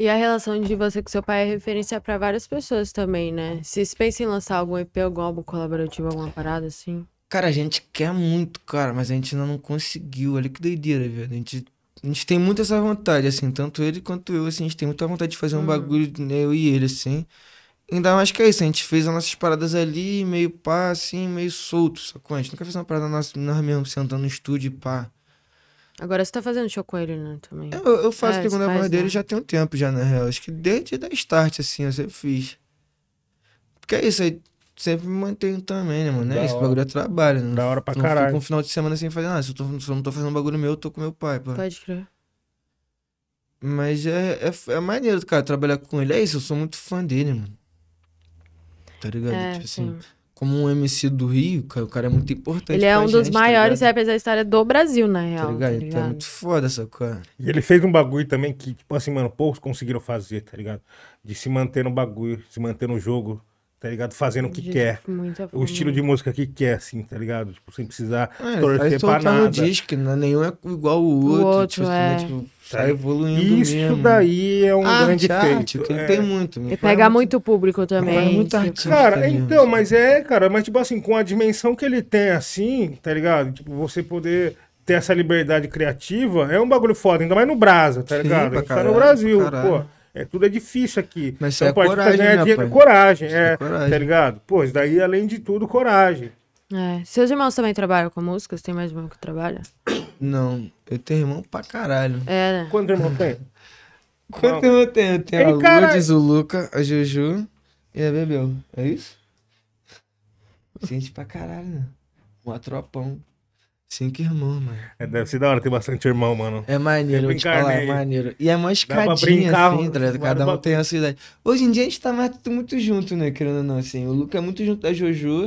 E a relação de você com seu pai é referência para várias pessoas também, né? Vocês pensam em lançar algum EP, algum álbum colaborativo, alguma parada assim? Cara, a gente quer muito, cara, mas a gente ainda não conseguiu. Olha que doideira, velho. A gente, a gente tem muito essa vontade, assim, tanto ele quanto eu, assim, a gente tem muita vontade de fazer um hum. bagulho, né, eu e ele, assim. Ainda mais que é isso, a gente fez as nossas paradas ali, meio pá, assim, meio solto, sacou? A gente nunca fez uma parada nossa, nós mesmos, sentando no estúdio e pá. Agora você tá fazendo show com ele, né? Também. Eu, eu faço é, segunda voz dele né? já tem um tempo, já, na né? real. Acho que desde da start, assim, eu sempre fiz. Porque é isso, aí sempre me mantenho também, né, mano? é Esse hora. bagulho é trabalho, né? Da hora pra não caralho. Fico um final de semana sem fazer nada. Se eu, tô, se eu não tô fazendo um bagulho meu, eu tô com meu pai, pô. Pode crer. Mas é, é, é maneiro, cara, trabalhar com ele. É isso, eu sou muito fã dele, mano. Tá ligado? É, tipo assim como um MC do Rio, cara, o cara é muito importante. Ele é um gente, dos tá maiores tá rappers da história do Brasil, na tá real. Tá ligado? Tá ligado? Então é muito foda essa coisa. E ele fez um bagulho também que, tipo assim, mano, poucos conseguiram fazer, tá ligado? De se manter no bagulho, se manter no jogo, tá ligado? Fazendo o que de quer. O estilo de música que quer, assim, tá ligado? Tipo, sem precisar é, torcer pra nada. No disco, né? Nenhum é igual o outro. O outro tipo, é. Assim, né? É. tipo, tá evoluindo Isso mesmo. daí é um arte, grande arte, feito. É. Tem muito. E pega muito, muito público também. Muito tipo, artista, cara, né? então, mas é, cara, mas tipo assim, com a dimensão que ele tem, assim, tá ligado? Tipo, você poder ter essa liberdade criativa é um bagulho foda, ainda mais no Brasa, tá ligado? Sim, caralho, tá no Brasil, pô é, tudo é difícil aqui. Mas então, isso então, é pode coragem, ganhar né, dinheiro. Pai? Coragem, é, é, coragem. Tá ligado? Pô, isso daí, além de tudo, coragem. É. Seus irmãos também trabalham com música? Você tem mais irmão que trabalha? Não, eu tenho irmão pra caralho. É, né? Quanto irmão tem? Quanto irmão tem? Eu tenho Ei, a cara... Lourdes, o Luca, a Juju e a Bebel. É isso? Gente pra caralho, né? Um atropão. Cinco irmãos, mano. É, deve ser da hora ter bastante irmão, mano. É maneiro, é eu te falar, é maneiro. E é mó escadinha, brincar, assim, tá Cada um tem a sua idade. Hoje em dia a gente tá mais, tudo muito junto, né, querendo ou não, assim. O Luca é muito junto da Jojo.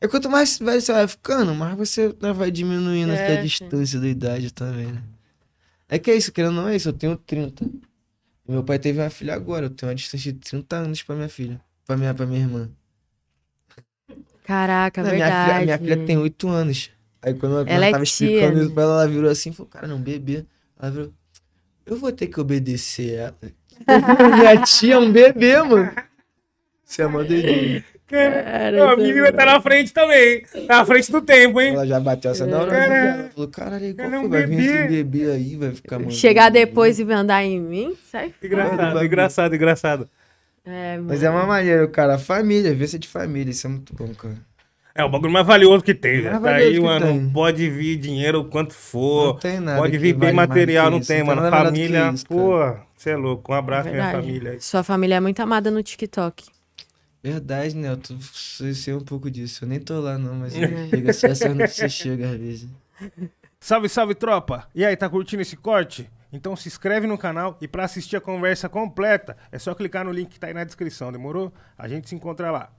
E é quanto mais velho você vai ficando, mais você né, vai diminuindo é, a distância da idade também, né? É que é isso, querendo ou não é isso, eu tenho 30. Meu pai teve uma filha agora, eu tenho uma distância de 30 anos pra minha filha. Pra minha, pra minha irmã. Caraca, não, verdade. Minha filha, minha filha tem 8 anos. Aí quando ela, ela é tava explicando né? isso pra ela, ela virou assim e falou, cara, não, bebê. Ela virou, eu vou ter que obedecer ela. Minha tia é um bebê, mano. Você é uma delícia. Cara, a Mimi vai estar na frente também. Tá na frente do tempo, hein? Ela já bateu essa da hora. Ela falou, caralho, igual foi, vai vir esse bebê aí, vai ficar mano. Chegar depois e andar em mim, sai Engraçado, engraçado, engraçado. É, Mas é uma maneira, cara. Família, vê se é de família, isso é muito bom, cara. É o bagulho mais valioso que tem, velho. Tá aí, mano. Tem. Pode vir dinheiro o quanto for. Não tem nada. Pode vir bem vale material, não tem, mano. Não família, isso, pô, você é louco. Um abraço, é minha família. Sua família é muito amada no TikTok. Verdade, né? Eu, tô, sei um pouco disso. Eu nem tô lá, não, mas chega se essa notícia chega às vezes. Salve, salve, tropa! E aí, tá curtindo esse corte? Então se inscreve no canal e para assistir a conversa completa é só clicar no link que tá aí na descrição, demorou? A gente se encontra lá.